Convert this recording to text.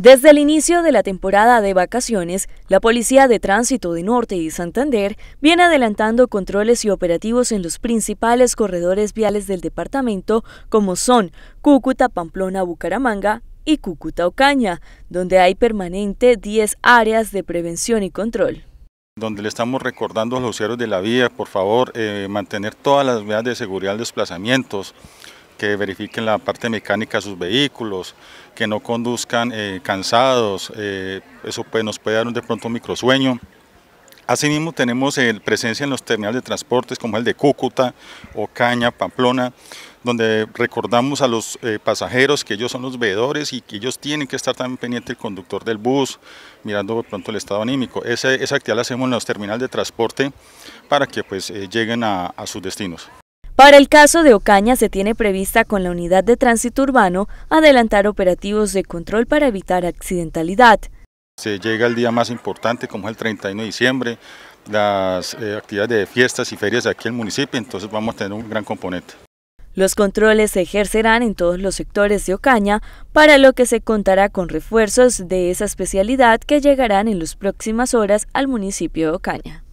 Desde el inicio de la temporada de vacaciones, la Policía de Tránsito de Norte y Santander viene adelantando controles y operativos en los principales corredores viales del departamento, como son Cúcuta, Pamplona, Bucaramanga y Cúcuta, Ocaña, donde hay permanente 10 áreas de prevención y control donde le estamos recordando a los usuarios de la vía, por favor, eh, mantener todas las medidas de seguridad de desplazamientos, que verifiquen la parte mecánica de sus vehículos, que no conduzcan eh, cansados, eh, eso pues nos puede dar de pronto un microsueño. Asimismo tenemos eh, presencia en los terminales de transportes como el de Cúcuta, Ocaña, Pamplona, donde recordamos a los pasajeros que ellos son los veedores y que ellos tienen que estar también pendiente el conductor del bus, mirando de pronto el estado anímico. Esa, actividad la hacemos en los terminales de transporte para que pues lleguen a sus destinos. Para el caso de Ocaña se tiene prevista con la unidad de tránsito urbano adelantar operativos de control para evitar accidentalidad. Se llega el día más importante como es el 31 de diciembre, las eh, actividades de fiestas y ferias aquí en el municipio, entonces vamos a tener un gran componente. Los controles se ejercerán en todos los sectores de Ocaña, para lo que se contará con refuerzos de esa especialidad que llegarán en las próximas horas al municipio de Ocaña.